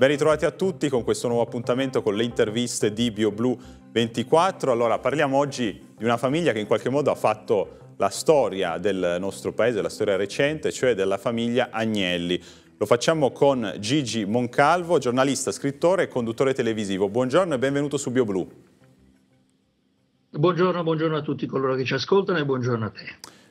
Ben ritrovati a tutti con questo nuovo appuntamento con le interviste di BioBlu 24. Allora, parliamo oggi di una famiglia che in qualche modo ha fatto la storia del nostro paese, la storia recente, cioè della famiglia Agnelli. Lo facciamo con Gigi Moncalvo, giornalista, scrittore e conduttore televisivo. Buongiorno e benvenuto su BioBlu. Buongiorno, buongiorno a tutti coloro che ci ascoltano e buongiorno a te.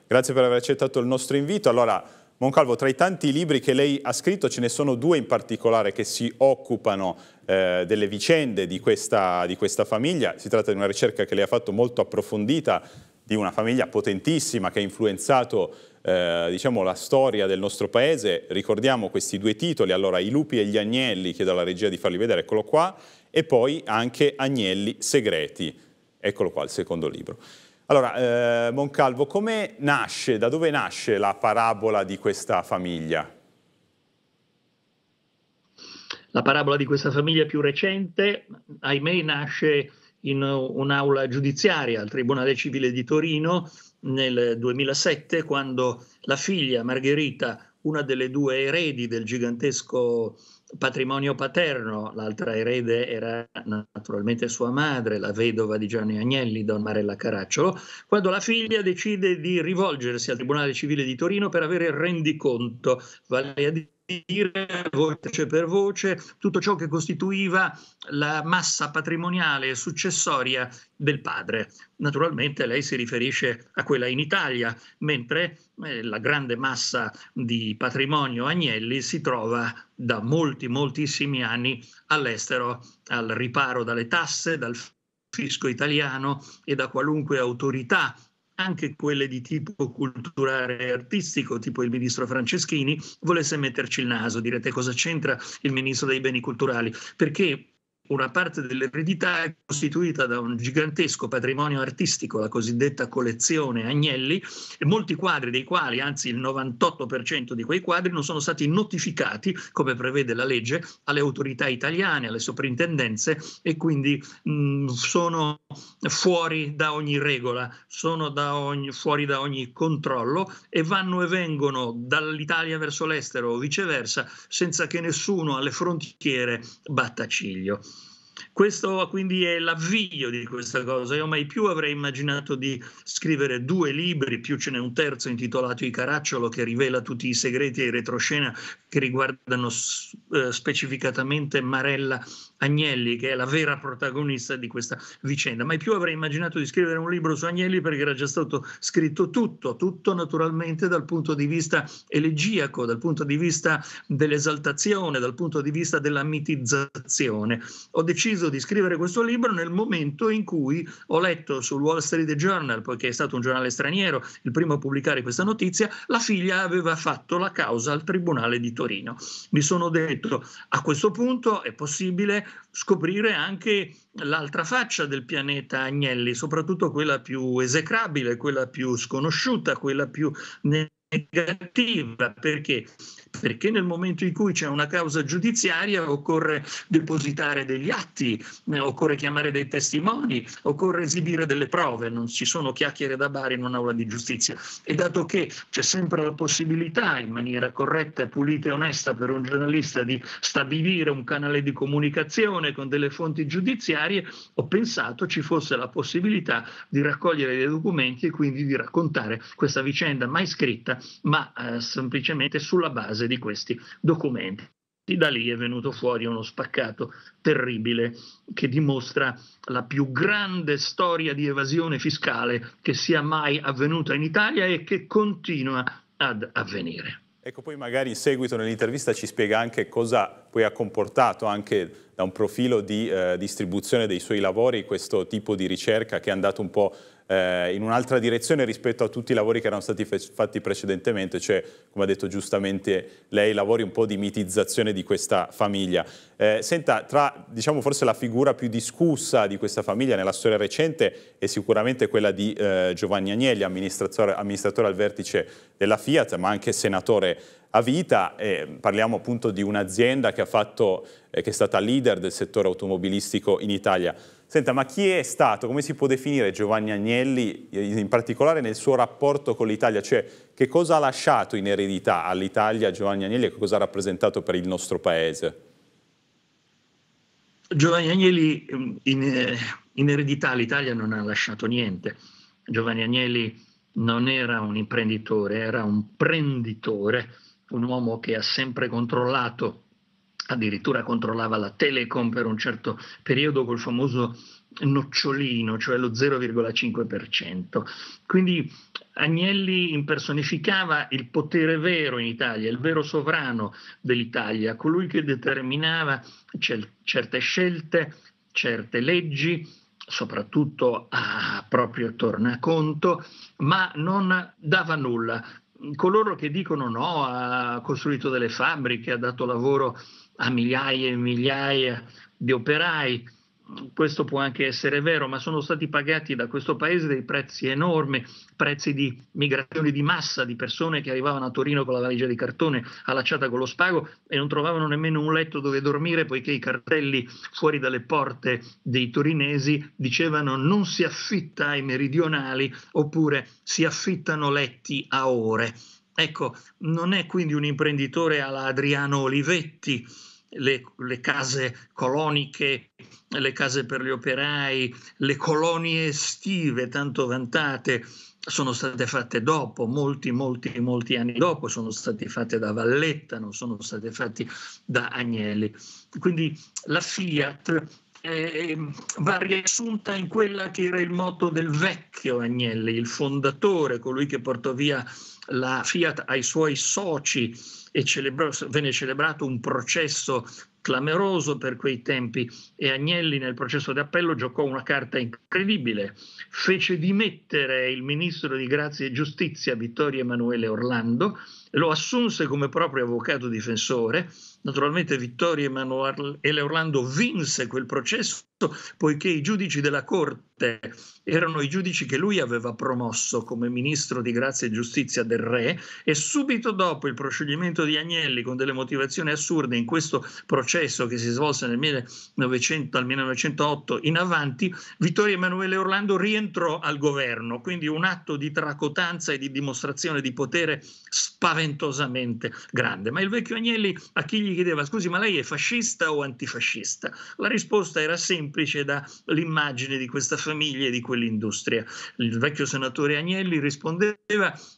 Grazie per aver accettato il nostro invito. Allora, Moncalvo, tra i tanti libri che lei ha scritto ce ne sono due in particolare che si occupano eh, delle vicende di questa, di questa famiglia. Si tratta di una ricerca che lei ha fatto molto approfondita di una famiglia potentissima che ha influenzato eh, diciamo, la storia del nostro paese. Ricordiamo questi due titoli, allora I lupi e gli agnelli, chiedo alla regia di farli vedere, eccolo qua, e poi anche Agnelli segreti, eccolo qua il secondo libro. Allora, eh, Moncalvo, come nasce, da dove nasce la parabola di questa famiglia? La parabola di questa famiglia più recente, ahimè, nasce in un'aula giudiziaria al Tribunale Civile di Torino nel 2007, quando la figlia Margherita, una delle due eredi del gigantesco patrimonio paterno, l'altra erede era naturalmente sua madre, la vedova di Gianni Agnelli, Don Marella Caracciolo, quando la figlia decide di rivolgersi al Tribunale Civile di Torino per avere il rendiconto, vale a dire dire voce per voce tutto ciò che costituiva la massa patrimoniale successoria del padre. Naturalmente lei si riferisce a quella in Italia, mentre eh, la grande massa di patrimonio Agnelli si trova da molti, moltissimi anni all'estero, al riparo dalle tasse, dal fisco italiano e da qualunque autorità anche quelle di tipo culturale e artistico, tipo il ministro Franceschini, volesse metterci il naso. Direte cosa c'entra il ministro dei beni culturali? Perché una parte dell'eredità è costituita da un gigantesco patrimonio artistico, la cosiddetta collezione Agnelli, e molti quadri dei quali, anzi il 98% di quei quadri, non sono stati notificati, come prevede la legge, alle autorità italiane, alle soprintendenze e quindi mh, mm, sono fuori da ogni regola, sono da ogni, fuori da ogni controllo e vanno e vengono dall'Italia verso l'estero o viceversa senza che nessuno alle frontiere batta ciglio. Questo quindi è l'avvio di questa cosa. Io mai più avrei immaginato di scrivere due libri, più ce n'è un terzo intitolato I Caracciolo che rivela tutti i segreti e retroscena che riguardano eh, specificatamente Marella Agnelli, che è la vera protagonista di questa vicenda. Mai più avrei immaginato di scrivere un libro su Agnelli perché era già stato scritto tutto, tutto naturalmente dal punto di vista elegiaco, dal punto di vista dell'esaltazione, dal punto di vista della mitizzazione. Ho deciso di scrivere questo libro nel momento in cui ho letto sul Wall Street Journal, poiché è stato un giornale straniero il primo a pubblicare questa notizia, la figlia aveva fatto la causa al Tribunale di Torino. Mi sono detto, a questo punto è possibile scoprire anche l'altra faccia del pianeta Agnelli, soprattutto quella più esecrabile, quella più sconosciuta, quella più negativa perché? perché nel momento in cui c'è una causa giudiziaria occorre depositare degli atti, eh, occorre chiamare dei testimoni, occorre esibire delle prove, non ci sono chiacchiere da bar in un'aula di giustizia. E dato che c'è sempre la possibilità, in maniera corretta, pulita e onesta per un giornalista, di stabilire un canale di comunicazione con delle fonti giudiziarie, ho pensato ci fosse la possibilità di raccogliere dei documenti e quindi di raccontare questa vicenda mai scritta ma eh, semplicemente sulla base di questi documenti. Da lì è venuto fuori uno spaccato terribile che dimostra la più grande storia di evasione fiscale che sia mai avvenuta in Italia e che continua ad avvenire. Ecco, poi magari in seguito nell'intervista ci spiega anche cosa poi ha comportato anche da un profilo di eh, distribuzione dei suoi lavori questo tipo di ricerca che è andato un po' eh, in un'altra direzione rispetto a tutti i lavori che erano stati fatti precedentemente, cioè come ha detto giustamente lei, lavori un po' di mitizzazione di questa famiglia. Eh, senta, tra diciamo forse la figura più discussa di questa famiglia nella storia recente è sicuramente quella di eh, Giovanni Agnelli, amministratore, amministratore al vertice della Fiat, ma anche senatore a vita. Eh, parliamo appunto di un'azienda che, fatto, eh, che, è stata leader del settore automobilistico in Italia. Senta, ma chi è stato, come si può definire Giovanni Agnelli in particolare nel suo rapporto con l'Italia? Cioè, che cosa ha lasciato in eredità all'Italia Giovanni Agnelli e che cosa ha rappresentato per il nostro paese? Giovanni Agnelli mm, in, eh, in eredità all'Italia non ha lasciato niente. Giovanni Agnelli non era un imprenditore, era un prenditore, un uomo che ha sempre controllato addirittura controllava la Telecom per un certo periodo col famoso nocciolino, cioè lo 0,5%. Quindi Agnelli impersonificava il potere vero in Italia, il vero sovrano dell'Italia, colui che determinava cel- certe scelte, certe leggi, soprattutto a proprio tornaconto, ma non dava nulla coloro che dicono no, ha costruito delle fabbriche, ha dato lavoro a migliaia e migliaia di operai. Questo può anche essere vero, ma sono stati pagati da questo paese dei prezzi enormi, prezzi di migrazione di massa, di persone che arrivavano a Torino con la valigia di cartone allacciata con lo spago e non trovavano nemmeno un letto dove dormire poiché i cartelli fuori dalle porte dei torinesi dicevano non si affitta ai meridionali oppure si affittano letti a ore. Ecco, non è quindi un imprenditore alla Adriano Olivetti le, le, case coloniche, le case per gli operai, le colonie estive tanto vantate sono state fatte dopo, molti, molti, molti anni dopo, sono state fatte da Valletta, non sono state fatte da Agnelli. Quindi la Fiat eh, va riassunta in quella che era il motto del vecchio Agnelli, il fondatore, colui che portò via la Fiat ai suoi soci e celebra- venne celebrato un processo clamoroso per quei tempi e Agnelli nel processo d'appello giocò una carta incredibile, fece dimettere il ministro di Grazia e Giustizia Vittorio Emanuele Orlando, lo assunse come proprio avvocato difensore, naturalmente Vittorio Emanuele Orlando vinse quel processo poiché i giudici della Corte erano i giudici che lui aveva promosso come ministro di grazia e giustizia del re e subito dopo il proscioglimento di Agnelli con delle motivazioni assurde in questo processo che si svolse nel 1900 al 1908 in avanti, Vittorio Emanuele Orlando rientrò al governo, quindi un atto di tracotanza e di dimostrazione di potere spaventosamente grande. Ma il vecchio Agnelli a chi gli chiedeva scusi ma lei è fascista o antifascista? La risposta era semplice semplice dall'immagine di questa famiglia e di quell'industria. Il vecchio senatore Agnelli rispondeva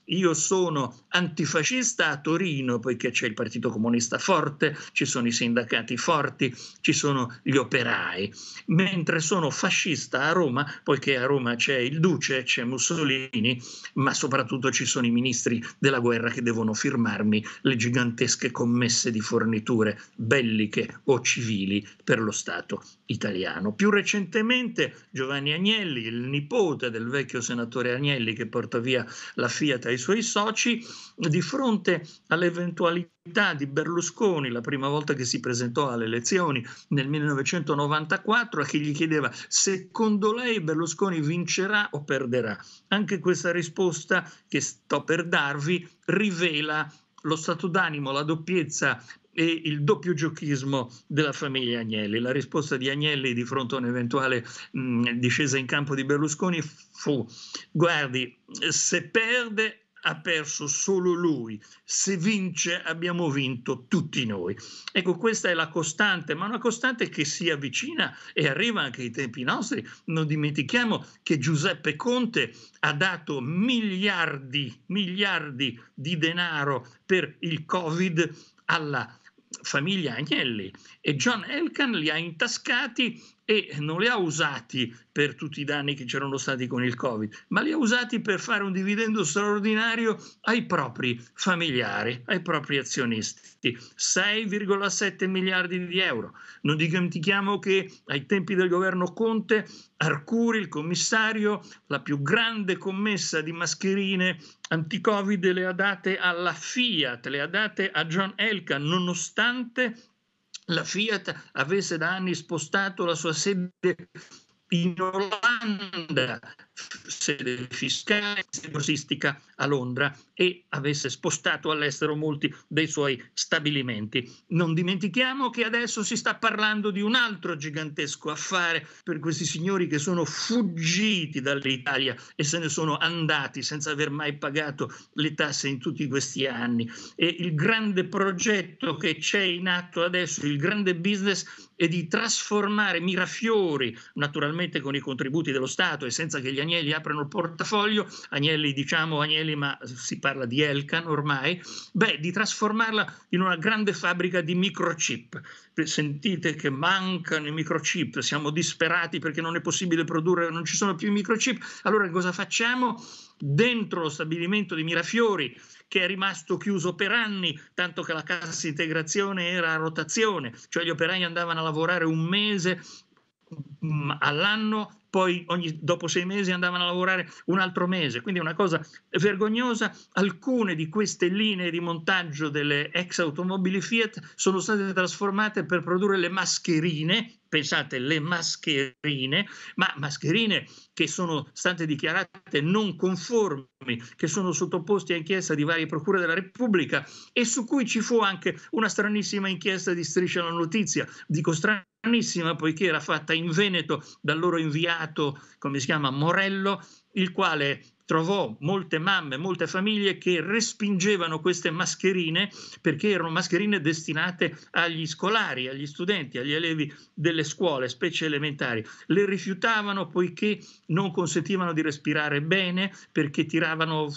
io sono antifascista a Torino poiché c'è il Partito Comunista forte, ci sono i sindacati forti, ci sono gli operai, mentre sono fascista a Roma poiché a Roma c'è il Duce, c'è Mussolini, ma soprattutto ci sono i ministri della guerra che devono firmarmi le gigantesche commesse di forniture belliche o civili per lo Stato italiano. Più recentemente Giovanni Agnelli, il nipote del vecchio senatore Agnelli che porta via la Fiat ai suoi soci, di fronte all'eventualità di Berlusconi, la prima volta che si presentò alle elezioni nel 1994, a chi gli chiedeva secondo lei Berlusconi vincerà o perderà. Anche questa risposta che sto per darvi rivela lo stato d'animo, la doppiezza e il doppio giochismo della famiglia Agnelli. La risposta di Agnelli di fronte a un'eventuale mh, mm, discesa in campo di Berlusconi fu, guardi, se perde ha perso solo lui, se vince abbiamo vinto tutti noi. Ecco, questa è la costante, ma una costante che si avvicina e arriva anche ai tempi nostri. Non dimentichiamo che Giuseppe Conte ha dato miliardi, miliardi di denaro per il Covid alla famiglia Agnelli e John Elkan li ha intascati e non li ha usati per tutti i danni che c'erano stati con il Covid, ma li ha usati per fare un dividendo straordinario ai propri familiari, ai propri azionisti. 6,7 miliardi di euro. Non dimentichiamo che ai tempi del governo Conte Arcuri, il commissario, la più grande commessa di mascherine anti-Covid le ha date alla Fiat, le ha date a John Elkann, nonostante la Fiat avesse da anni spostato la sua sede in Olanda sede fiscale e museistica a Londra e avesse spostato all'estero molti dei suoi stabilimenti. Non dimentichiamo che adesso si sta parlando di un altro gigantesco affare per questi signori che sono fuggiti dall'Italia e se ne sono andati senza aver mai pagato le tasse in tutti questi anni. E il grande progetto che c'è in atto adesso, il grande business è di trasformare Mirafiori, naturalmente con i contributi dello Stato e senza che gli Agnelli aprono il portafoglio, Agnelli diciamo Agnelli ma si parla di Elkan ormai, beh di trasformarla in una grande fabbrica di microchip. Sentite che mancano i microchip, siamo disperati perché non è possibile produrre, non ci sono più i microchip, allora cosa facciamo? Dentro lo stabilimento di Mirafiori, che è rimasto chiuso per anni, tanto che la cassa integrazione era a rotazione, cioè gli operai andavano a lavorare un mese mm, all'anno poi ogni, dopo sei mesi andavano a lavorare un altro mese, quindi è una cosa vergognosa. Alcune di queste linee di montaggio delle ex automobili Fiat sono state trasformate per produrre le mascherine pensate, le mascherine, ma mascherine che sono state dichiarate non conformi, che sono sottoposte a inchiesta di varie procure della Repubblica e su cui ci fu anche una stranissima inchiesta di Striscia la Notizia. Dico stranissima poiché era fatta in Veneto dal loro inviato avvocato, come si chiama, Morello, il quale trovò molte mamme, molte famiglie che respingevano queste mascherine perché erano mascherine destinate agli scolari, agli studenti, agli allievi delle scuole, specie elementari. Le rifiutavano poiché non consentivano di respirare bene, perché tiravano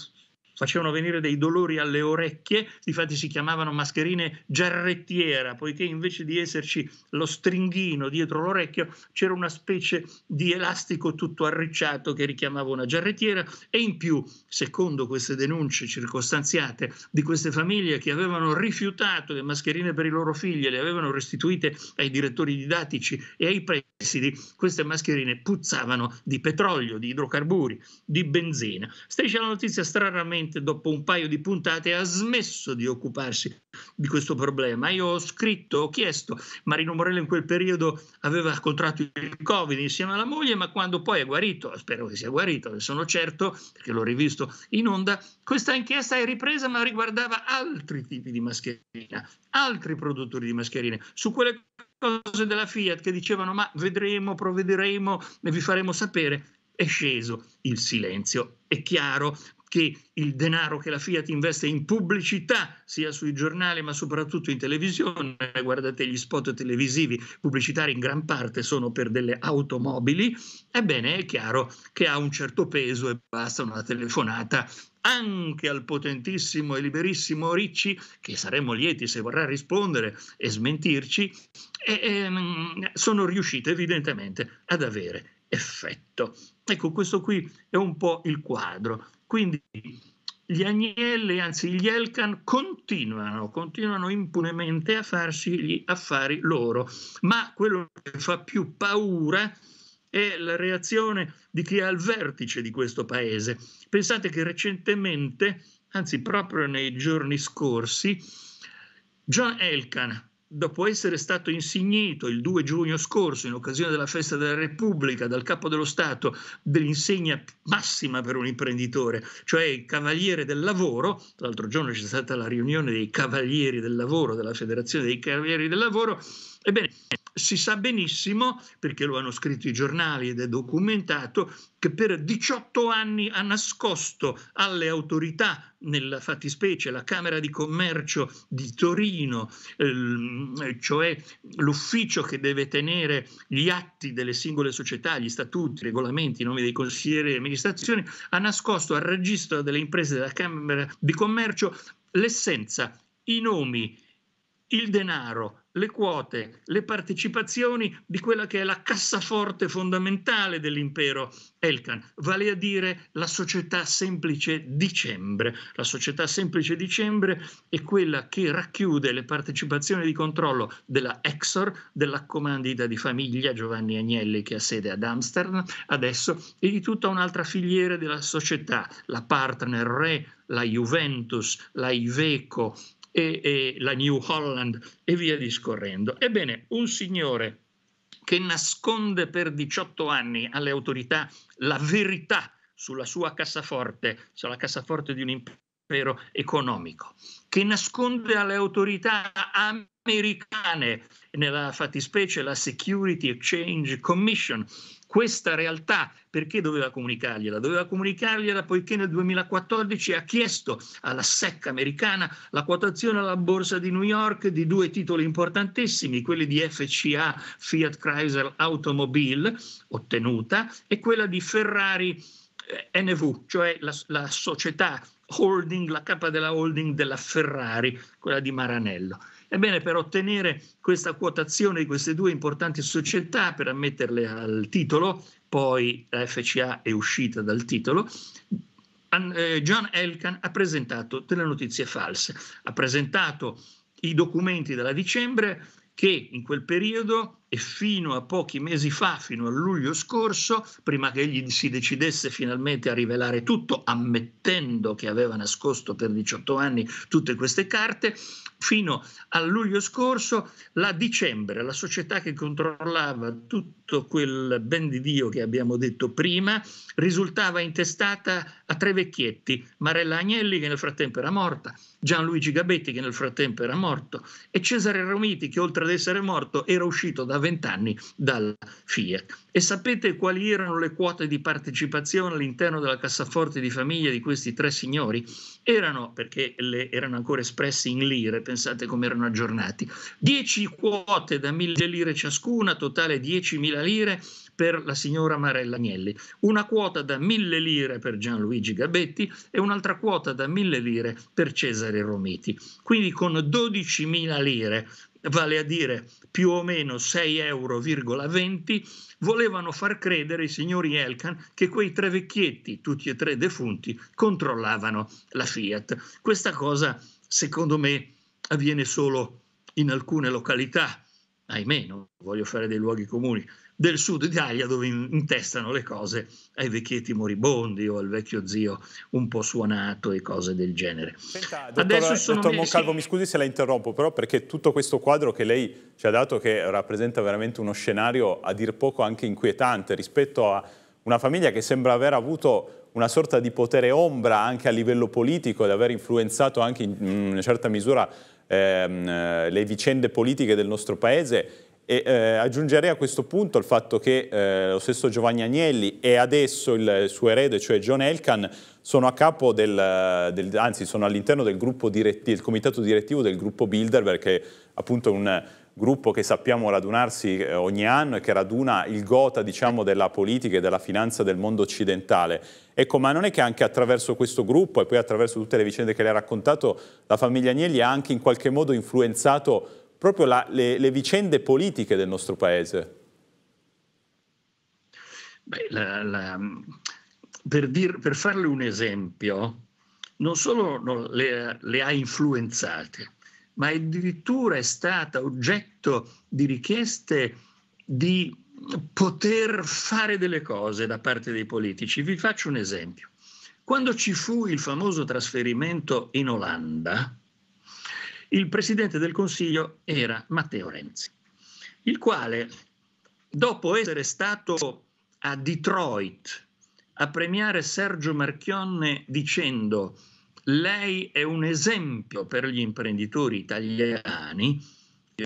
facevano venire dei dolori alle orecchie, difatti si chiamavano mascherine giarrettiera, poiché invece di esserci lo stringhino dietro l'orecchio c'era una specie di elastico tutto arricciato che richiamava una giarrettiera e in più, secondo queste denunce circostanziate di queste famiglie che avevano rifiutato le mascherine per i loro figli e le avevano restituite ai direttori didattici e ai presidi, queste mascherine puzzavano di petrolio, di idrocarburi, di benzina. Striscia la notizia straramente finalmente dopo un paio di puntate ha smesso di occuparsi di questo problema. Io ho scritto, ho chiesto, Marino Morello in quel periodo aveva contratto il Covid insieme alla moglie, ma quando poi è guarito, spero che sia guarito, ne sono certo perché l'ho rivisto in onda, questa inchiesta è ripresa ma riguardava altri tipi di mascherina, altri produttori di mascherine. Su quelle cose della Fiat che dicevano ma vedremo, provvederemo, ne vi faremo sapere, è sceso il silenzio. È chiaro, che il denaro che la Fiat investe in pubblicità, sia sui giornali ma soprattutto in televisione, guardate gli spot televisivi pubblicitari in gran parte sono per delle automobili, ebbene è chiaro che ha un certo peso e basta una telefonata anche al potentissimo e liberissimo Ricci, che saremmo lieti se vorrà rispondere e smentirci, e, e, ehm, sono riuscite evidentemente ad avere effetto. Ecco, questo qui è un po' il quadro. Quindi gli agnelli, anzi gli Elkan, continuano, continuano impunemente a farsi gli affari loro, ma quello che fa più paura è la reazione di chi è al vertice di questo paese. Pensate che recentemente, anzi proprio nei giorni scorsi, John Elkan, dopo essere stato insignito il 2 giugno scorso in occasione della festa della Repubblica dal capo dello Stato dell'insegna massima per un imprenditore, cioè il cavaliere del lavoro, l'altro giorno c'è stata la riunione dei cavalieri del lavoro, della federazione dei cavalieri del lavoro, ebbene si sa benissimo, perché lo hanno scritto i giornali ed è documentato, che per 18 anni ha nascosto alle autorità, nella fattispecie la Camera di Commercio di Torino, ehm, cioè l'ufficio che deve tenere gli atti delle singole società, gli statuti, i regolamenti, i nomi dei consiglieri di amministrazione, ha nascosto al registro delle imprese della Camera di Commercio l'essenza, i nomi, il denaro, le quote, le partecipazioni di quella che è la cassaforte fondamentale dell'impero Elkan, vale a dire la società semplice dicembre. La società semplice dicembre è quella che racchiude le partecipazioni di controllo della Exor, della comandita di famiglia Giovanni Agnelli che ha sede ad Amsterdam adesso e di tutta un'altra filiera della società, la partner re la Juventus, la Iveco, e, e la New Holland e via discorrendo. Ebbene, un signore che nasconde per 18 anni alle autorità la verità sulla sua cassaforte, sulla cassaforte di un impero economico, che nasconde alle autorità americane, nella fattispecie la Security Exchange Commission, questa realtà perché doveva comunicargliela? Doveva comunicargliela poiché nel 2014 ha chiesto alla SEC americana la quotazione alla borsa di New York di due titoli importantissimi, quelli di FCA Fiat Chrysler Automobile, ottenuta, e quella di Ferrari eh, NV, cioè la, la società holding, la capa della holding della Ferrari, quella di Maranello. Ebbene, per ottenere questa quotazione di queste due importanti società, per ammetterle al titolo, poi la FCA è uscita dal titolo, eh, John Elkan ha presentato delle notizie false, ha presentato i documenti della dicembre che in quel periodo e fino a pochi mesi fa, fino a luglio scorso, prima che egli si decidesse finalmente a rivelare tutto, ammettendo che aveva nascosto per 18 anni tutte queste carte, fino a luglio scorso la Dicembre, la società che controllava tutto quel ben di Dio che abbiamo detto prima, risultava intestata a tre vecchietti, Marella Agnelli che nel frattempo era morta, Gianluigi Gabetti che nel frattempo era morto e Cesare Romiti che oltre ad essere morto era uscito da anni dalla Fiat. E sapete quali erano le quote di partecipazione all'interno della cassaforte di famiglia di questi tre signori? Erano, perché le, erano ancora espresse in lire, pensate come erano aggiornati, 10 quote da 1000 lire ciascuna, totale 10.000 lire per la signora Marella Agnelli, una quota da 1000 lire per Gianluigi Gabetti e un'altra quota da 1000 lire per Cesare Romiti. Quindi con 12.000 lire vale a dire più o meno 6,20 euro, volevano far credere i signori Elkan che quei tre vecchietti, tutti e tre defunti, controllavano la Fiat. Questa cosa, secondo me, avviene solo in alcune località, ahimè, non voglio fare dei luoghi comuni, del sud Italia dove intestano le cose ai vecchietti moribondi o al vecchio zio un po' suonato e cose del genere. Senta, dottor, dottor mesi... Moncalvo, mi scusi se la interrompo, però perché tutto questo quadro che lei ci ha dato, che rappresenta veramente uno scenario a dir poco anche inquietante rispetto a una famiglia che sembra aver avuto una sorta di potere ombra anche a livello politico, ed aver influenzato anche in una certa misura ehm, le vicende politiche del nostro paese e eh, aggiungerei a questo punto il fatto che eh, lo stesso Giovanni Agnelli e adesso il suo erede, cioè John Elkan, sono a capo del, del anzi sono all'interno del, diretti, del comitato direttivo del gruppo Bilderberg, che è appunto un gruppo che sappiamo radunarsi eh, ogni anno e che raduna il gota diciamo, della politica e della finanza del mondo occidentale. Ecco, ma non è che anche attraverso questo gruppo e poi attraverso tutte le vicende che lei ha raccontato, la famiglia Agnelli ha anche in qualche modo influenzato proprio la, le, le vicende politiche del nostro paese? Beh, la, la, per, dir, per, farle un esempio, non solo non le, le, ha influenzate, ma addirittura è stata oggetto di richieste di poter fare delle cose da parte dei politici. Vi faccio un esempio. Quando ci fu il famoso trasferimento in Olanda, il presidente del Consiglio era Matteo Renzi, il quale, dopo essere stato a Detroit a premiare Sergio Marchionne dicendo lei è un esempio per gli imprenditori italiani,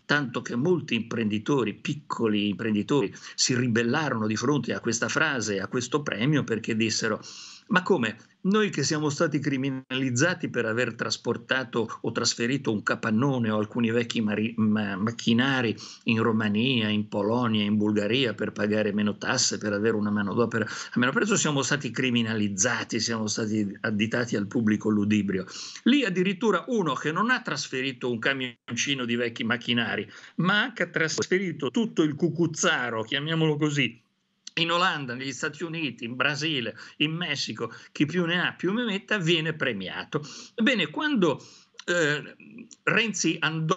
tanto che molti imprenditori, piccoli imprenditori, si ribellarono di fronte a questa frase, a questo premio, perché dissero, ma come noi che siamo stati criminalizzati per aver trasportato o trasferito un capannone o alcuni vecchi mari- ma- macchinari in Romania, in Polonia, in Bulgaria per pagare meno tasse, per avere una manodopera a meno prezzo, siamo stati criminalizzati, siamo stati additati al pubblico ludibrio. Lì addirittura uno che non ha trasferito un camioncino di vecchi macchinari, ma ha trasferito tutto il cucuzzaro, chiamiamolo così, in Olanda, negli Stati Uniti, in Brasile, in Messico, chi più ne ha più ne metta, viene premiato. Ebbene, quando eh, Renzi andò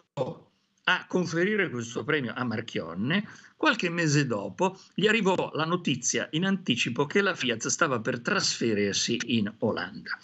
a conferire questo premio a Marchionne, Qualche mese dopo gli arrivò la notizia in anticipo che la Fiat stava per trasferirsi in Olanda.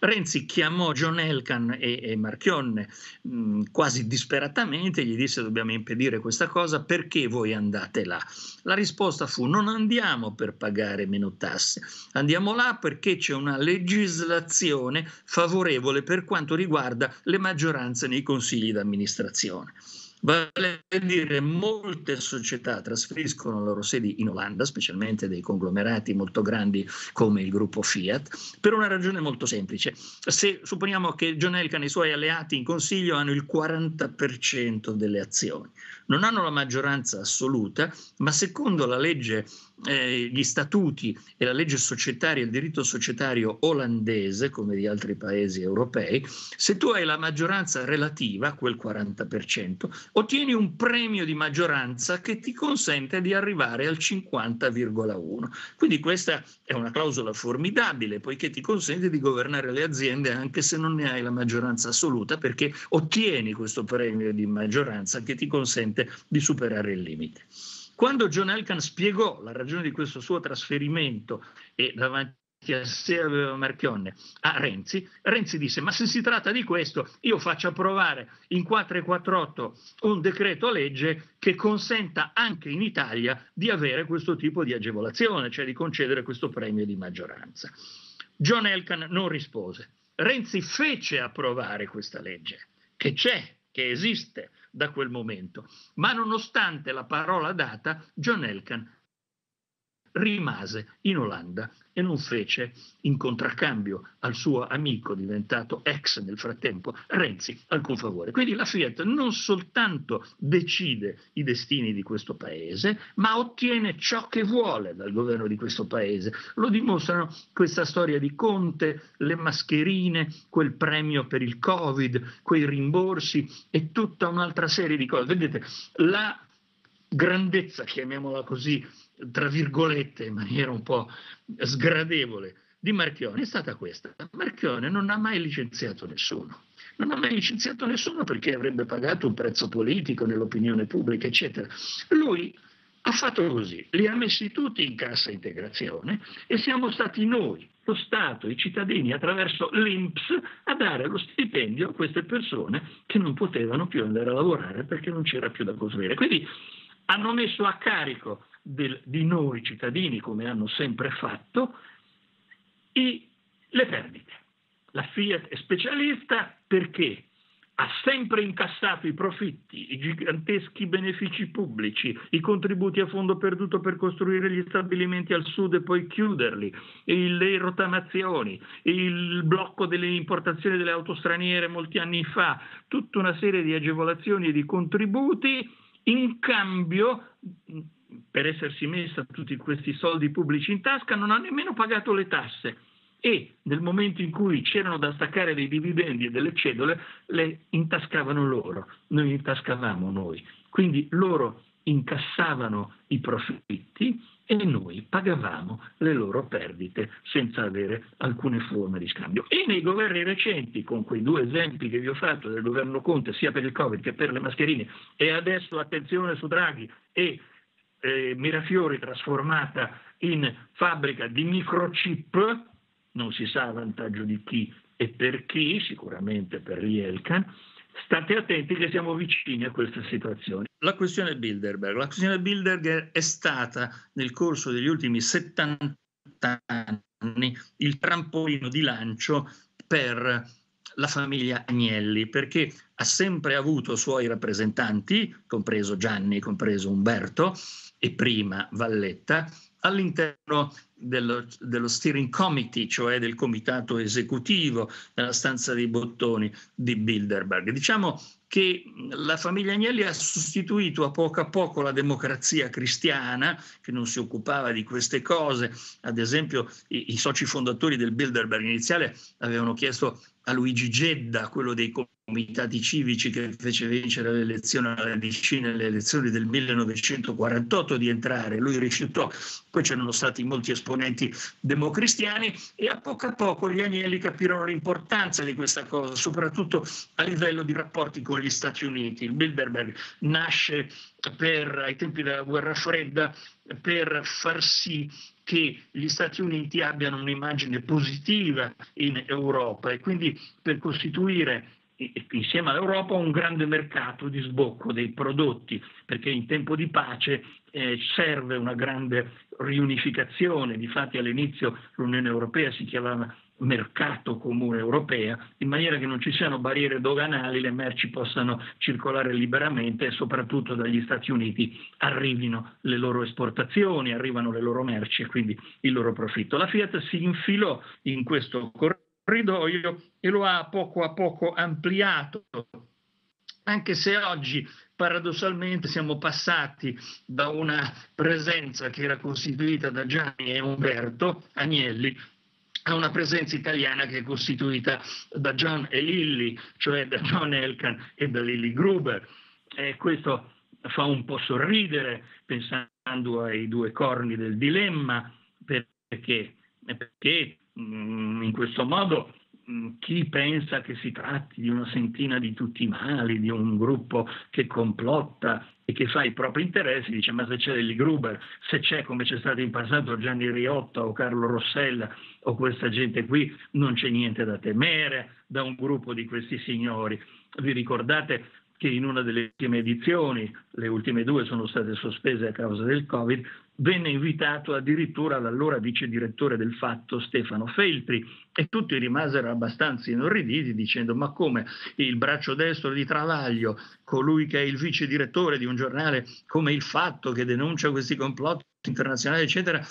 Renzi chiamò John Elkan e, e Marchionne mh, mm, quasi disperatamente, gli disse dobbiamo impedire questa cosa, perché voi andate là? La risposta fu non andiamo per pagare meno tasse, andiamo là perché c'è una legislazione favorevole per quanto riguarda le maggioranze nei consigli d'amministrazione. Vale a dire, molte società trasferiscono le loro sedi in Olanda, specialmente dei conglomerati molto grandi come il gruppo Fiat, per una ragione molto semplice. Se supponiamo che John Elkan e i suoi alleati in consiglio hanno il 40% delle azioni, non hanno la maggioranza assoluta, ma secondo la legge eh, gli statuti e la legge societaria, il diritto societario olandese, come di altri paesi europei, se tu hai la maggioranza relativa, quel 40%, ottieni un premio di maggioranza che ti consente di arrivare al 50,1. Quindi questa è una clausola formidabile, poiché ti consente di governare le aziende anche se non ne hai la maggioranza assoluta, perché ottieni questo premio di maggioranza che ti consente di superare il limite. Quando John Elkan spiegò la ragione di questo suo trasferimento e davanti a sé aveva Marchionne a Renzi, Renzi disse ma se si tratta di questo io faccio approvare in 448 un decreto legge che consenta anche in Italia di avere questo tipo di agevolazione, cioè di concedere questo premio di maggioranza. John Elkan non rispose. Renzi fece approvare questa legge, che c'è, che esiste, da quel momento. Ma nonostante la parola data, John Elkan rimase in Olanda e non fece in contraccambio al suo amico diventato ex nel frattempo Renzi alcun favore. Quindi la Fiat non soltanto decide i destini di questo paese, ma ottiene ciò che vuole dal governo di questo paese. Lo dimostrano questa storia di Conte, le mascherine, quel premio per il Covid, quei rimborsi e tutta un'altra serie di cose. Vedete, la grandezza, chiamiamola così, tra virgolette, in maniera un po' sgradevole, di Marchione è stata questa. Marchione non ha mai licenziato nessuno. Non ha mai licenziato nessuno perché avrebbe pagato un prezzo politico nell'opinione pubblica, eccetera. Lui ha fatto così, li ha messi tutti in cassa integrazione e siamo stati noi, lo Stato, i cittadini, attraverso l'INPS, a dare lo stipendio a queste persone che non potevano più andare a lavorare perché non c'era più da costruire. Quindi hanno messo a carico del, di noi cittadini, come hanno sempre fatto, i, le perdite. La Fiat è specialista perché ha sempre incassato i profitti, i giganteschi benefici pubblici, i contributi a fondo perduto per costruire gli stabilimenti al sud e poi chiuderli, e le rotamazioni, il blocco delle importazioni delle auto straniere molti anni fa, tutta una serie di agevolazioni e di contributi in cambio per essersi messa tutti questi soldi pubblici in tasca, non ha nemmeno pagato le tasse e nel momento in cui c'erano da staccare dei dividendi e delle cedole, le intascavano loro, noi intascavamo noi. Quindi loro incassavano i profitti e noi pagavamo le loro perdite senza avere alcune forme di scambio. E nei governi recenti, con quei due esempi che vi ho fatto del governo Conte, sia per il Covid che per le mascherine, e adesso attenzione su Draghi e eh, Mirafiori trasformata in fabbrica di microchip, non si sa a vantaggio di chi e per chi, sicuramente per Rielkan, state attenti che siamo vicini a questa situazione. La questione Bilderberg. La questione Bilderberg è stata nel corso degli ultimi 70 anni il trampolino di lancio per la famiglia Agnelli, perché ha sempre avuto suoi rappresentanti, compreso Gianni, compreso Umberto, e prima Valletta, all'interno dello, dello, steering committee, cioè del comitato esecutivo nella stanza dei bottoni di Bilderberg. Diciamo che la famiglia Agnelli ha sostituito a poco a poco la democrazia cristiana, che non si occupava di queste cose. Ad esempio, i, i soci fondatori del Bilderberg iniziale avevano chiesto a Luigi Gedda, quello dei comitati civici che fece vincere l'elezione alla DC nelle elezioni del 1948 di entrare, lui rifiutò, poi c'erano stati molti esponenti democristiani e a poco a poco gli Agnelli capirono l'importanza di questa cosa, soprattutto a livello di rapporti con gli Stati Uniti. Il Bilderberg nasce per, ai tempi della guerra fredda per far sì che gli Stati Uniti abbiano un'immagine positiva in Europa e quindi per costituire insieme all'Europa un grande mercato di sbocco dei prodotti, perché in tempo di pace eh, serve una grande riunificazione, difatti all'inizio l'Unione Europea si chiamava mercato comune europea, in maniera che non ci siano barriere doganali, le merci possano circolare liberamente e soprattutto dagli Stati Uniti arrivino le loro esportazioni, arrivano le loro merci e quindi il loro profitto. La Fiat si infilò in questo corridoio e lo ha poco a poco ampliato, anche se oggi paradossalmente siamo passati da una presenza che era costituita da Gianni e Umberto Agnelli a una presenza italiana che è costituita da John e Lilly, cioè da John Elkan e da Lilly Gruber. E questo fa un po' sorridere pensando ai due corni del dilemma, perché, perché mm, in questo modo Mm, chi pensa che si tratti di una sentina di tutti i mali, di un gruppo che complotta e che fa i propri interessi, dice ma se c'è Eli Gruber, se c'è come c'è stato in passato Gianni Riotta o Carlo Rossella o questa gente qui, non c'è niente da temere da un gruppo di questi signori. Vi ricordate che in una delle ultime edizioni, le ultime due sono state sospese a causa del Covid, venne invitato addirittura l'allora vice direttore del Fatto Stefano Feltri, e tutti rimasero abbastanza inorriditi dicendo ma come il braccio destro di Travaglio, colui che è il vice direttore di un giornale come Il Fatto che denuncia questi complotti internazionali eccetera,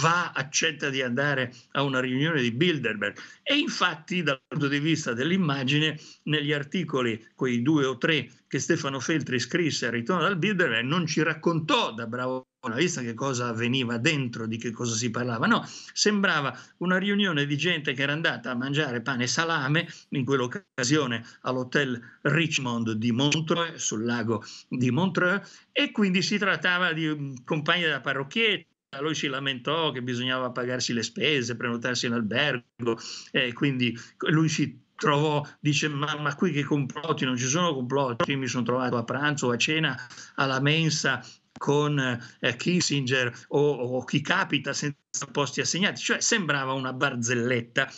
va, accetta di andare a una riunione di Bilderberg. E infatti dal punto di vista dell'immagine, negli articoli, quei due o tre che Stefano Feltri scrisse al ritorno dal Bilderberg, non ci raccontò da bravo giornalista che cosa avveniva dentro, di che cosa si parlava, no, sembrava una riunione di gente gente che era andata a mangiare pane e salame in quell'occasione all'hotel Richmond di Montreux, sul lago di Montreux, e quindi si trattava di mm, compagni della parrocchietta lui si lamentò che bisognava pagarsi le spese, prenotarsi in albergo, e quindi lui si trovò, dice ma, qui che complotti, non ci sono complotti, mi sono trovato a pranzo, a cena, alla mensa con eh, Kissinger o, o chi capita senza posti assegnati, cioè sembrava una barzelletta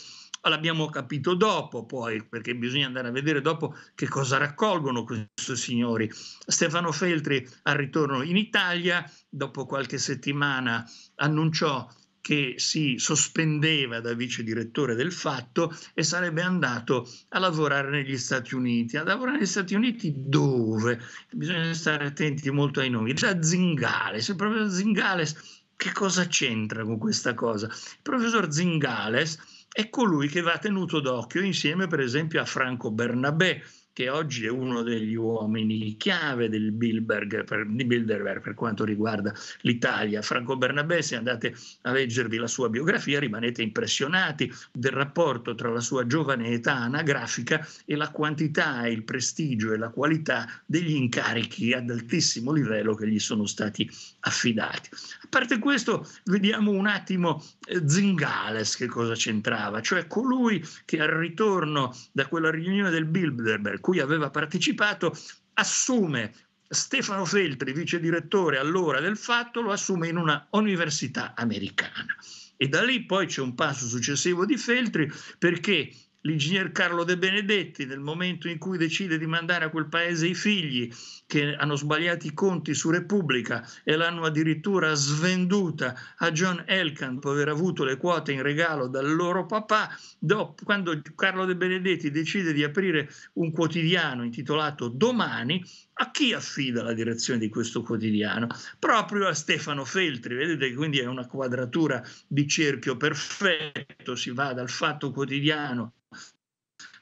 l'abbiamo capito dopo poi, perché bisogna andare a vedere dopo che cosa raccolgono questi signori. Stefano Feltri al ritorno in Italia, dopo qualche settimana annunciò che si sospendeva da vice direttore del fatto e sarebbe andato a lavorare negli Stati Uniti. A lavorare negli Stati Uniti dove? Bisogna stare attenti molto ai nomi. Già Zingales, il professor Zingales che cosa c'entra con questa cosa? Il professor Zingales è colui che va tenuto d'occhio insieme per esempio a Franco Bernabé, che oggi è uno degli uomini chiave del Bilderberg per, di Bilderberg per quanto riguarda l'Italia. Franco Bernabé, se andate a leggervi la sua biografia, rimanete impressionati del rapporto tra la sua giovane età anagrafica e la quantità, il prestigio e la qualità degli incarichi ad altissimo livello che gli sono stati affidati. A parte questo, vediamo un attimo eh, Zingales che cosa c'entrava, cioè colui che al ritorno da quella riunione del Bilderberg cui aveva partecipato, assume Stefano Feltri, vice direttore allora del Fatto, lo assume in una università americana. E da lì poi c'è un passo successivo di Feltri perché l'ingegner Carlo De Benedetti, nel momento in cui decide di mandare a quel paese i figli che hanno sbagliato i conti su Repubblica e l'hanno addirittura svenduta a John Elkan dopo aver avuto le quote in regalo dal loro papà, dopo, quando Carlo De Benedetti decide di aprire un quotidiano intitolato Domani, a chi affida la direzione di questo quotidiano? Proprio a Stefano Feltri, vedete che quindi è una quadratura di cerchio perfetto, si va dal fatto quotidiano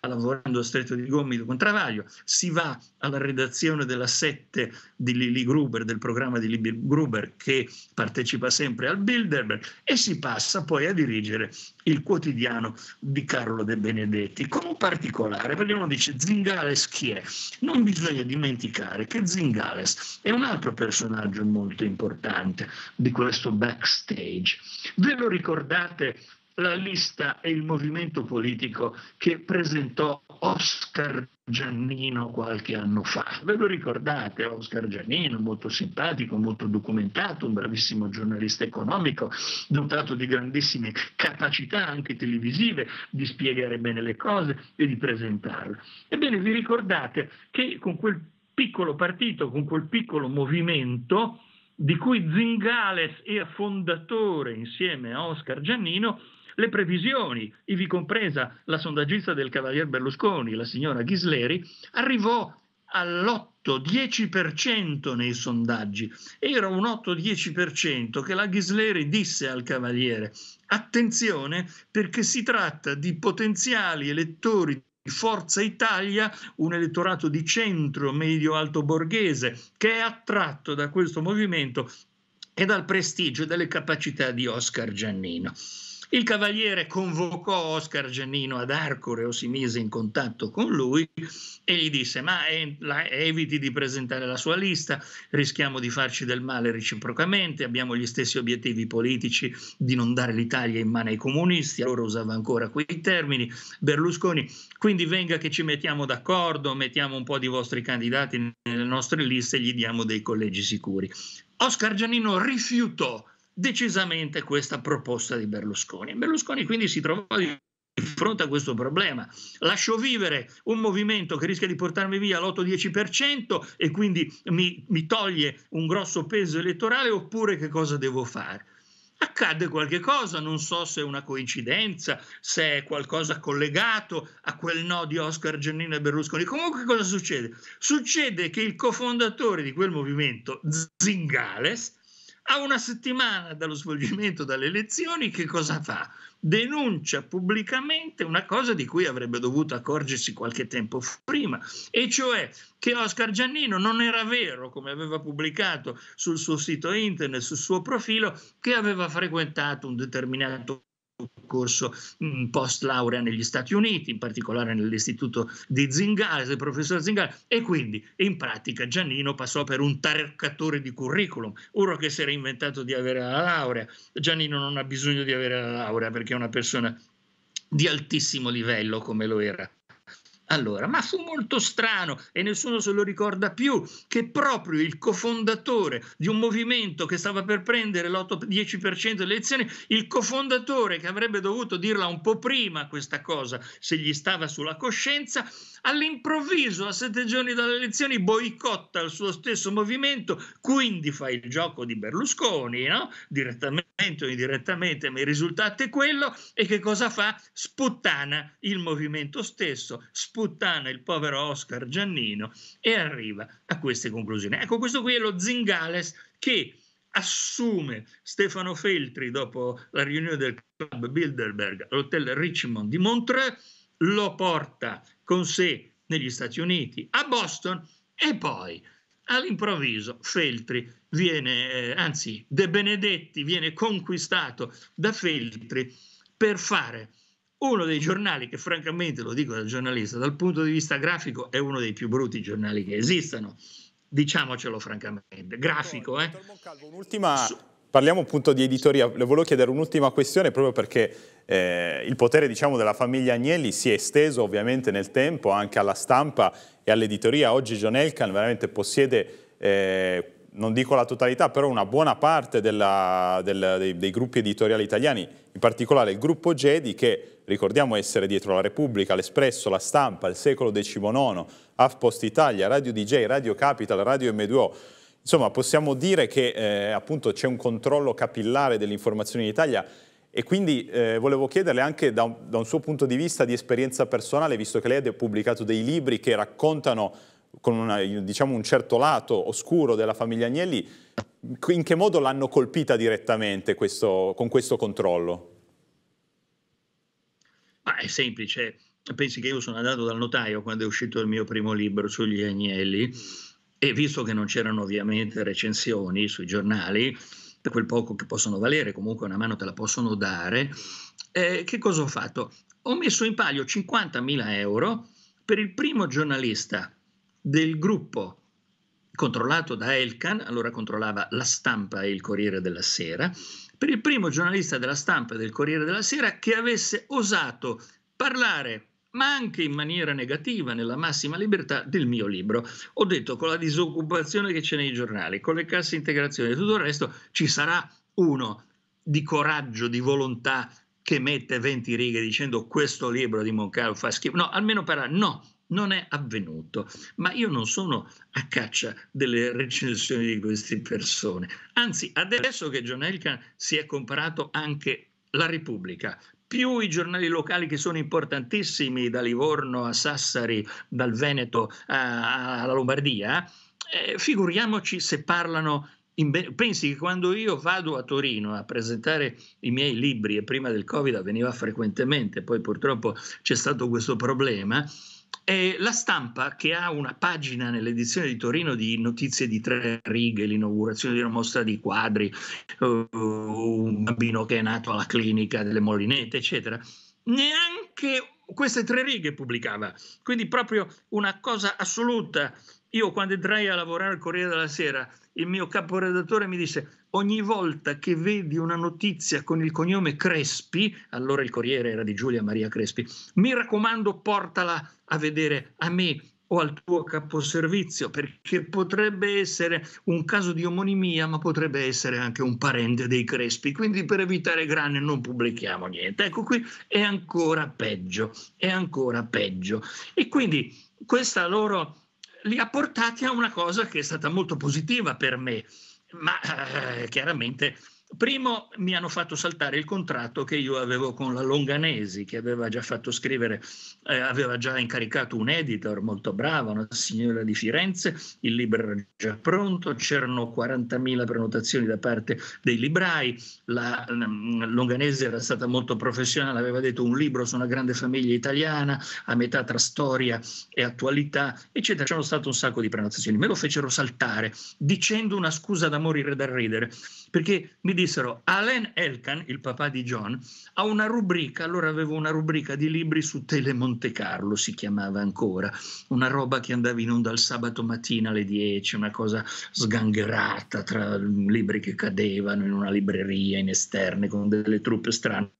Lavorando a Stretto di Gomito con Travaglio, si va alla redazione della Sette di Lili Gruber, del programma di Lili Gruber che partecipa sempre al Bilderberg e si passa poi a dirigere il quotidiano di Carlo De Benedetti, con un particolare, perché uno dice Zingales chi è? Non bisogna dimenticare che Zingales è un altro personaggio molto importante di questo backstage. Ve lo ricordate la lista e il movimento politico che presentò Oscar Giannino qualche anno fa. Ve lo ricordate, Oscar Giannino, molto simpatico, molto documentato, un bravissimo giornalista economico, dotato di grandissime capacità anche televisive di spiegare bene le cose e di presentarle. Ebbene, vi ricordate che con quel piccolo partito, con quel piccolo movimento, di cui Zingales era fondatore insieme a Oscar Giannino, le previsioni, ivi compresa la sondaggista del Cavalier Berlusconi, la signora Ghisleri, arrivò all'8-10% nei sondaggi. Era un 8-10% che la Ghisleri disse al Cavaliere, attenzione perché si tratta di potenziali elettori Forza Italia, un elettorato di centro medio-alto borghese che è attratto da questo movimento e dal prestigio e dalle capacità di Oscar Giannino. Il cavaliere convocò Oscar Giannino ad Arcore o si mise in contatto con lui e gli disse ma eh, eviti di presentare la sua lista, rischiamo di farci del male reciprocamente, abbiamo gli stessi obiettivi politici di non dare l'Italia in mano ai comunisti, allora usava ancora quei termini, Berlusconi, quindi venga che ci mettiamo d'accordo, mettiamo un po' di vostri candidati nelle nostre liste e gli diamo dei collegi sicuri. Oscar Giannino rifiutò decisamente questa proposta di Berlusconi. Berlusconi quindi si trovò di fronte a questo problema. Lascio vivere un movimento che rischia di portarmi via l'8-10% e quindi mi, mi toglie un grosso peso elettorale oppure che cosa devo fare? accadde qualche cosa, non so se è una coincidenza, se è qualcosa collegato a quel no di Oscar Giannino e Berlusconi. Comunque cosa succede? Succede che il cofondatore di quel movimento, Zingales, a una settimana dallo svolgimento delle elezioni, che cosa fa? Denuncia pubblicamente una cosa di cui avrebbe dovuto accorgersi qualche tempo prima, e cioè che Oscar Giannino non era vero, come aveva pubblicato sul suo sito internet, sul suo profilo, che aveva frequentato un determinato percorso mm, post laurea negli Stati Uniti, in particolare nell'istituto di Zingale, del professor Zingale, e quindi in pratica Giannino passò per un tareccatore di curriculum, uno che si era inventato di avere la laurea. Giannino non ha bisogno di avere la laurea perché è una persona di altissimo livello come lo era allora, ma fu molto strano e nessuno se lo ricorda più che proprio il cofondatore di un movimento che stava per prendere l'8-10% delle elezioni, il cofondatore che avrebbe dovuto dirla un po' prima questa cosa se gli stava sulla coscienza, all'improvviso a sette giorni dalle elezioni boicotta il suo stesso movimento, quindi fa il gioco di Berlusconi, no? direttamente o indirettamente, ma il risultato è quello e che cosa fa? Sputtana il movimento stesso. Sputtana sputtana il povero Oscar Giannino e arriva a queste conclusioni. Ecco, questo qui è lo Zingales che assume Stefano Feltri dopo la riunione del club Bilderberg all'hotel Richmond di Montreux, lo porta con sé negli Stati Uniti a Boston e poi all'improvviso Feltri viene, eh, anzi De Benedetti viene conquistato da Feltri per fare uno dei giornali che francamente, lo dico da giornalista, dal punto di vista grafico è uno dei più brutti giornali che esistano, diciamocelo francamente, grafico. Eh. un'ultima... Parliamo appunto di editoria, le volevo chiedere un'ultima questione proprio perché eh, il potere diciamo, della famiglia Agnelli si è esteso ovviamente nel tempo anche alla stampa e all'editoria. Oggi John Elkan veramente possiede eh, non dico la totalità, però una buona parte della, del, dei, dei, gruppi editoriali italiani, in particolare il gruppo Gedi, che ricordiamo essere dietro la Repubblica, l'Espresso, la Stampa, il secolo XIX, Afpost Italia, Radio DJ, Radio Capital, Radio M2O. Insomma, possiamo dire che eh, appunto c'è un controllo capillare dell'informazione in Italia e quindi eh, volevo chiederle anche da un, da un, suo punto di vista di esperienza personale, visto che lei ha pubblicato dei libri che raccontano con una, diciamo, un certo lato oscuro della famiglia Agnelli, in che modo l'hanno colpita direttamente questo, con questo controllo? Ma è semplice. Pensi che io sono andato dal notaio quando è uscito il mio primo libro sugli agnelli e visto che non c'erano ovviamente recensioni sui giornali, per quel poco che possono valere, comunque una mano te la possono dare, eh, che cosa ho fatto? Ho messo in palio 50.000 euro per il primo giornalista del gruppo controllato da Elkan, allora controllava la stampa e il Corriere della Sera, per il primo giornalista della stampa del Corriere della Sera che avesse osato parlare ma anche in maniera negativa, nella massima libertà, del mio libro. Ho detto con la disoccupazione che c'è nei giornali, con le casse integrazioni e tutto il resto, ci sarà uno di coraggio, di volontà che mette 20 righe dicendo questo libro di Moncalo fa schifo. No, almeno parla no non è avvenuto, ma io non sono a caccia delle recensioni di queste persone. Anzi, adesso che John Elkan si è comparato anche la Repubblica, più i giornali locali che sono importantissimi da Livorno a Sassari, dal Veneto alla Lombardia, eh, figuriamoci se parlano Be- pensi che quando io vado a Torino a presentare i miei libri e prima del Covid avveniva frequentemente, poi purtroppo c'è stato questo problema, eh, la stampa, che ha una pagina nell'edizione di Torino di notizie di tre righe, l'inaugurazione di una mostra di quadri, uh, un bambino che è nato alla clinica delle Molinette, eccetera, neanche queste tre righe pubblicava, quindi proprio una cosa assoluta. Io quando entrai a lavorare al Corriere della Sera, il mio caporedattore mi disse ogni volta che vedi una notizia con il cognome Crespi, allora il Corriere era di Giulia Maria Crespi, mi raccomando portala a vedere a me o al tuo caposervizio, perché potrebbe essere un caso di omonimia, ma potrebbe essere anche un parente dei Crespi. Quindi per evitare grane non pubblichiamo niente. Ecco qui è ancora peggio, è ancora peggio. E quindi questa loro li ha portati a una cosa che è stata molto positiva per me, ma eh, chiaramente Primo mi hanno fatto saltare il contratto che io avevo con la Longanesi, che aveva già fatto scrivere, eh, aveva già incaricato un editor molto bravo, una signora di Firenze, il libro era già pronto, c'erano 40.000 prenotazioni da parte dei librai, la mh, ehm, Longanesi era stata molto professionale, aveva detto un libro su una grande famiglia italiana, a metà tra storia e attualità, eccetera. C'erano state un sacco di prenotazioni, me lo fecero saltare dicendo una scusa da morire da ridere perché mi dissero Alan Elkan, il papà di John, ha una rubrica, allora avevo una rubrica di libri su Tele Monte Carlo, si chiamava ancora, una roba che andava in onda il sabato mattina alle 10, una cosa sgangherata tra mm, libri che cadevano in una libreria in esterne con delle truppe strane.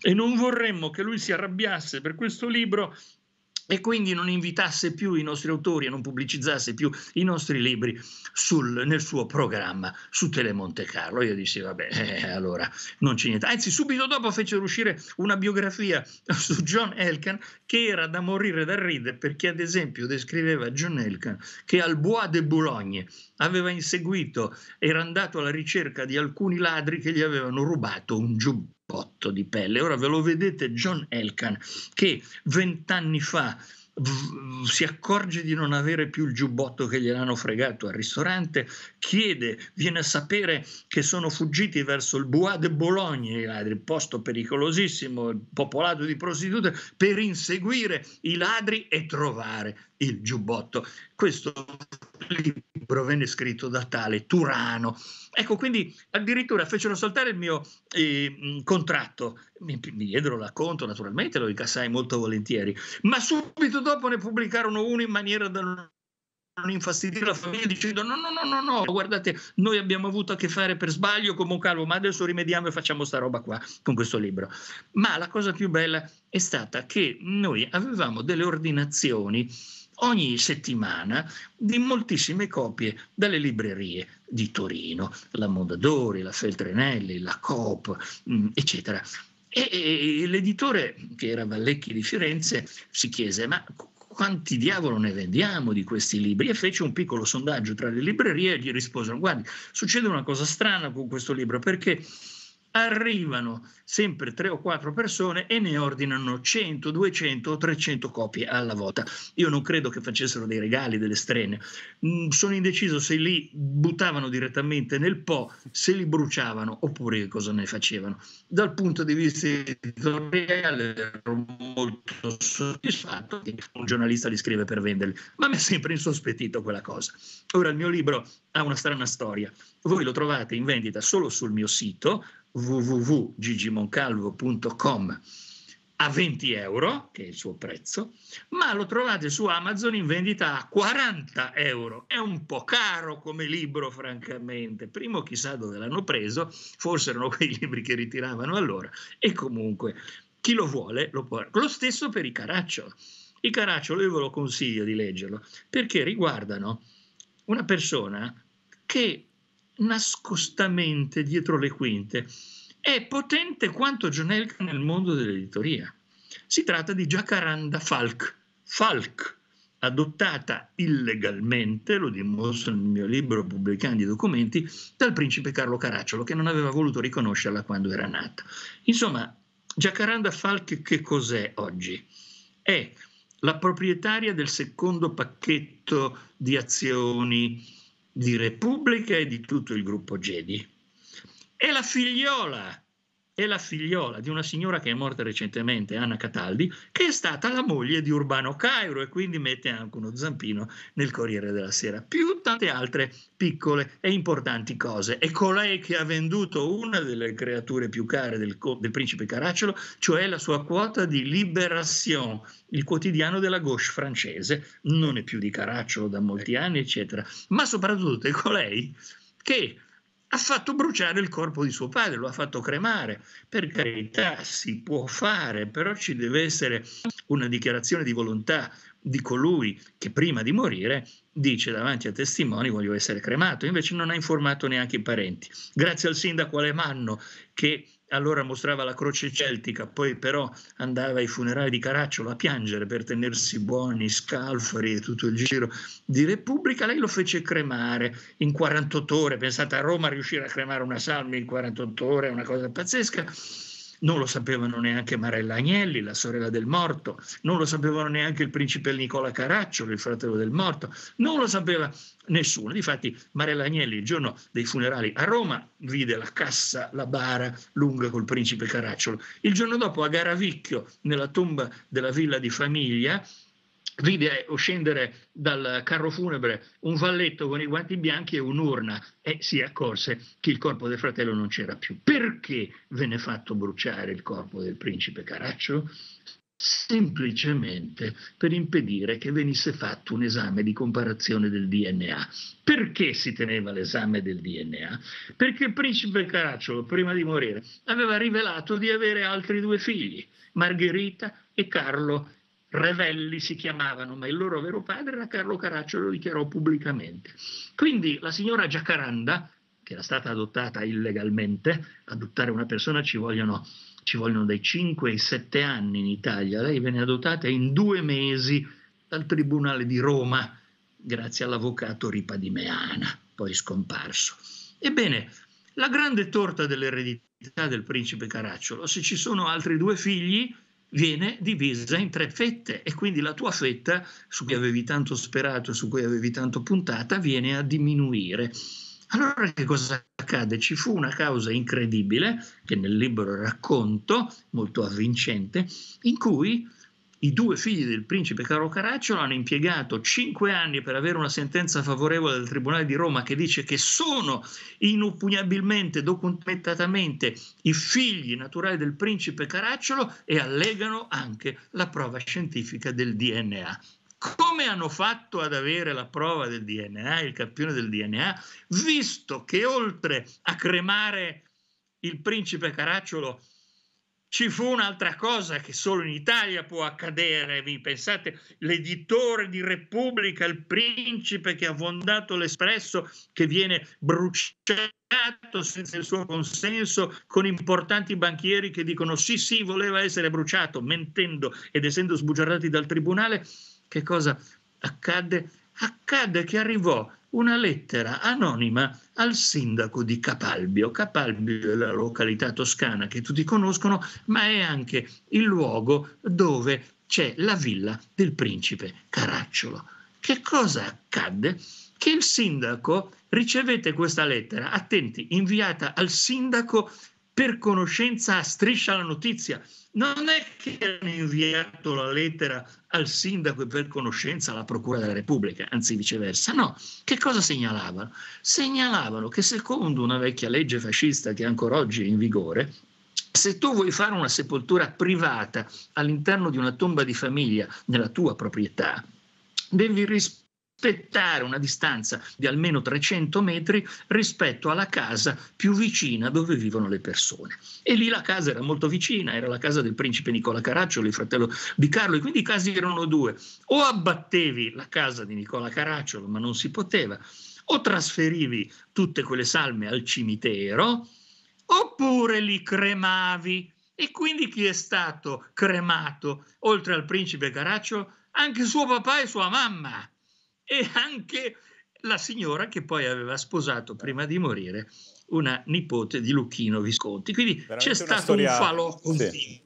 E non vorremmo che lui si arrabbiasse per questo libro e quindi non invitasse più i nostri autori e non pubblicizzasse più i nostri libri sul, nel suo programma su Telemonte Carlo. Io dissi, vabbè, eh, eh allora non c'è niente. Anzi, subito dopo fecero uscire una biografia su John Elkan che era da morire da ridere perché, ad esempio, descriveva John Elkan che al Bois de Boulogne aveva inseguito, era andato alla ricerca di alcuni ladri che gli avevano rubato un giubbotto cotto di pelle. Ora ve lo vedete John Elkan che vent'anni fa si accorge di non avere più il giubbotto che gliel'hanno fregato al ristorante, chiede, viene a sapere che sono fuggiti verso il Bois de Boulogne, il posto pericolosissimo, popolato di prostitute, per inseguire i ladri e trovare il giubbotto. Questo libro venne scritto da tale Turano. Ecco, quindi addirittura fecero saltare il mio eh, mm, contratto, mi, mi diedero l'acconto naturalmente, lo incassai molto volentieri, ma subito dopo ne pubblicarono uno in maniera da non infastidire la famiglia dicendo no, no, no, no, no, guardate, noi abbiamo avuto a che fare per sbaglio con Moncalvo, ma adesso rimediamo e facciamo sta roba qua con questo libro. Ma la cosa più bella è stata che noi avevamo delle ordinazioni ogni settimana di moltissime copie dalle librerie di Torino, la Mondadori, la Feltrinelli, la Coop, mm, eccetera. E, e, l'editore, che era Vallecchi di Firenze, si chiese: Ma quanti diavolo ne vendiamo di questi libri? E fece un piccolo sondaggio tra le librerie e gli risposero: Guardi, succede una cosa strana con questo libro perché arrivano sempre tre o quattro persone e ne ordinano 100, 200 o 300 copie alla volta. Io non credo che facessero dei regali, delle strenne. Mm, sono indeciso se li buttavano direttamente nel Po, se li bruciavano oppure cosa ne facevano. Dal punto di vista editoriale ero molto soddisfatto che un giornalista li scrive per venderli, ma mi ha sempre insospettito quella cosa. Ora il mio libro ha una strana storia. Voi lo trovate in vendita solo sul mio sito, www.gigimoncalvo.com a 20 euro, che è il suo prezzo, ma lo trovate su Amazon in vendita a 40 euro. È un po' caro come libro, francamente. Primo chissà dove l'hanno preso, forse erano quei libri che ritiravano allora, e comunque chi lo vuole lo può. Lo stesso per i Caraccio. I Caraccio, io ve lo consiglio di leggerlo, perché riguardano una persona che nascostamente dietro le quinte, è potente quanto John Elkann nel mondo dell'editoria. Si tratta di Jacaranda Falk. Falk, adottata illegalmente, lo dimostro nel mio libro pubblicando i documenti, dal principe Carlo Caracciolo, che non aveva voluto riconoscerla quando era nata. Insomma, Jacaranda Falk che cos'è oggi? È la proprietaria del secondo pacchetto di azioni di Repubblica e di tutto il gruppo Gedi. È la figliola è la figliola di una signora che è morta recentemente, Anna Cataldi, che è stata la moglie di Urbano Cairo e quindi mette anche uno zampino nel Corriere della Sera, più tante altre piccole e importanti cose. È colei che ha venduto una delle creature più care del, del principe Caracciolo, cioè la sua quota di Libération, il quotidiano della gauche francese, non è più di Caracciolo da molti anni, eccetera, ma soprattutto è colei che ha fatto bruciare il corpo di suo padre, lo ha fatto cremare. Per carità, si può fare, però ci deve essere una dichiarazione di volontà di colui che prima di morire dice davanti a testimoni voglio essere cremato, invece non ha informato neanche i parenti. Grazie al sindaco Alemanno che allora mostrava la croce celtica, poi però andava ai funerali di Caracciolo a piangere per tenersi buoni, scalfari e tutto il giro di Repubblica, lei lo fece cremare in 48 ore, pensate a Roma riuscire a cremare una salma in 48 ore, è una cosa pazzesca, non lo sapevano neanche Marella Agnelli, la sorella del morto, non lo sapevano neanche il principe Nicola Caracciolo, il fratello del morto, non lo sapeva nessuno. Difatti Marella Agnelli il giorno dei funerali a Roma vide la cassa, la bara lunga col principe Caracciolo. Il giorno dopo a Garavicchio, nella tomba della villa di famiglia, vide scendere dal carro funebre un valletto con i guanti bianchi e un'urna e si accorse che il corpo del fratello non c'era più. Perché venne fatto bruciare il corpo del principe Caraccio? semplicemente per impedire che venisse fatto un esame di comparazione del DNA. Perché si teneva l'esame del DNA? Perché il principe Caraccio, prima di morire, aveva rivelato di avere altri due figli, Margherita e Carlo Revelli si chiamavano, ma il loro vero padre era Carlo Caracciolo, lo dichiarò pubblicamente. Quindi la signora Giacaranda, che era stata adottata illegalmente, adottare una persona ci vogliono, ci vogliono dai 5 ai 7 anni in Italia, lei venne adottata in due mesi dal Tribunale di Roma, grazie all'avvocato Ripa di Meana, poi scomparso. Ebbene, la grande torta dell'eredità del principe Caracciolo, se ci sono altri due figli, viene divisa in tre fette e quindi la tua fetta su cui avevi tanto sperato, e su cui avevi tanto puntata, viene a diminuire. Allora che cosa accade? Ci fu una causa incredibile, che nel libro racconto, molto avvincente, in cui i due figli del principe Carlo Caracciolo hanno impiegato cinque anni per avere una sentenza favorevole del Tribunale di Roma che dice che sono inoppugnabilmente, documentatamente i figli naturali del principe Caracciolo e allegano anche la prova scientifica del DNA. Come hanno fatto ad avere la prova del DNA, il campione del DNA, visto che oltre a cremare il principe Caracciolo ci fu un'altra cosa che solo in Italia può accadere. Vi pensate, l'editore di Repubblica, il principe che ha fondato l'Espresso, che viene bruciato senza il suo consenso, con importanti banchieri che dicono sì, sì, voleva essere bruciato, mentendo ed essendo sbugiardati dal tribunale. Che cosa accadde? Accadde che arrivò una lettera anonima al sindaco di Capalbio. Capalbio è la località toscana che tutti conoscono, ma è anche il luogo dove c'è la villa del principe Caracciolo. Che cosa accadde? Che il sindaco ricevette questa lettera, attenti, inviata al sindaco per conoscenza a striscia la notizia. Non è che hanno inviato la lettera al sindaco e per conoscenza alla Procura della Repubblica, anzi viceversa. No, che cosa segnalavano? Segnalavano che secondo una vecchia legge fascista che ancora oggi è in vigore, se tu vuoi fare una sepoltura privata all'interno di una tomba di famiglia nella tua proprietà, devi rispondere rispettare una distanza di almeno 300 metri rispetto alla casa più vicina dove vivono le persone. E lì la casa era molto vicina, era la casa del principe Nicola Caracciolo, il fratello di Carlo, e quindi i casi erano due. O abbattevi la casa di Nicola Caracciolo, ma non si poteva, o trasferivi tutte quelle salme al cimitero, oppure li cremavi. E quindi chi è stato cremato, oltre al principe Caracciolo, anche suo papà e sua mamma e anche la signora che poi aveva sposato prima di morire una nipote di Lucchino Visconti. Quindi Veramente c'è stato storia... un falò continuo. Sì.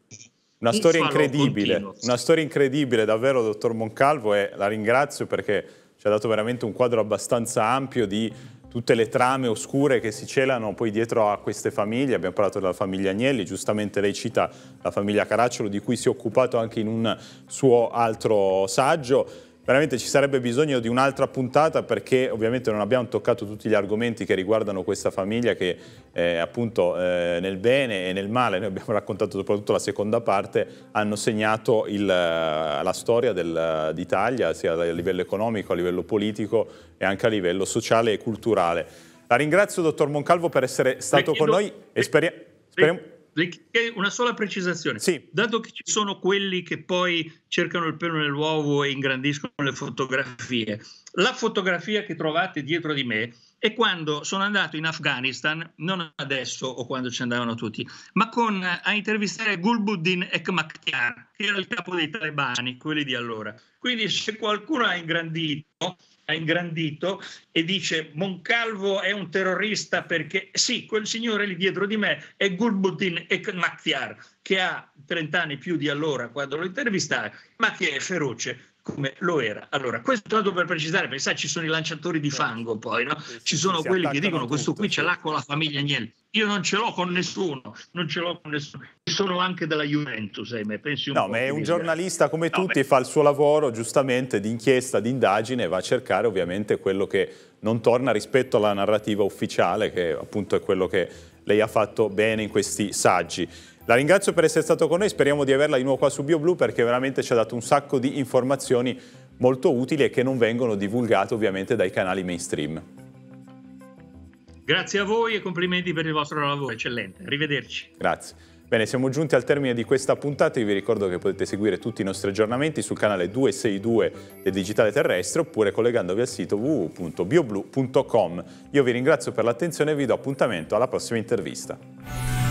Una storia incredibile, continuo. una storia incredibile davvero, dottor Moncalvo, e la ringrazio perché ci ha dato veramente un quadro abbastanza ampio di tutte le trame oscure che si celano poi dietro a queste famiglie. Abbiamo parlato della famiglia Agnelli, giustamente lei cita la famiglia Caracciolo di cui si è occupato anche in un suo altro saggio. Veramente ci sarebbe bisogno di un'altra puntata perché ovviamente non abbiamo toccato tutti gli argomenti che riguardano questa famiglia che eh, appunto eh, nel bene e nel male, noi abbiamo raccontato soprattutto la seconda parte, hanno segnato il, eh, la storia eh, d'Italia sia a livello economico, a livello politico e anche a livello sociale e culturale. La ringrazio dottor Moncalvo per essere stato con noi e speriamo... Speriamo, una sola precisazione. Sì. Dato che ci sono quelli che poi cercano il pelo nell'uovo e ingrandiscono le fotografie, la fotografia che trovate dietro di me e quando sono andato in Afghanistan, non adesso o quando ci andavano tutti, ma con, eh, a intervistare Gulbuddin Ekmakian, che era il capo dei talebani, quelli di allora. Quindi se qualcuno ha ingrandito, ha ingrandito e dice Moncalvo è un terrorista perché sì, quel signore lì dietro di me è Gulbuddin Ekmakian, che ha 30 anni più di allora quando lo intervistai, ma che è feroce come lo era. Allora, questo tanto per precisare, perché sai, ci sono i lanciatori di certo. fango poi, no? ci sono quelli che dicono questo qui ce l'ha certo. con la famiglia Agnelli. Io non ce l'ho con nessuno, non ce l'ho con nessuno. Ci sono anche della Juventus, ahimè, pensi un No, ma è un giornalista come no, tutti, beh. fa il suo lavoro giustamente di inchiesta, di indagine, va a cercare ovviamente quello che non torna rispetto alla narrativa ufficiale, che appunto è quello che lei ha fatto bene in questi saggi. La ringrazio per essere stato con noi, speriamo di averla di nuovo qua su BioBlue perché veramente ci ha dato un sacco di informazioni molto utili e che non vengono divulgate ovviamente dai canali mainstream. Grazie a voi e complimenti per il vostro lavoro, eccellente. Arrivederci. Grazie. Bene, siamo giunti al termine di questa puntata, io vi ricordo che potete seguire tutti i nostri aggiornamenti sul canale 262 del Digitale Terrestre oppure collegandovi al sito www.bioblu.com. Io vi ringrazio per l'attenzione e vi do appuntamento alla prossima intervista.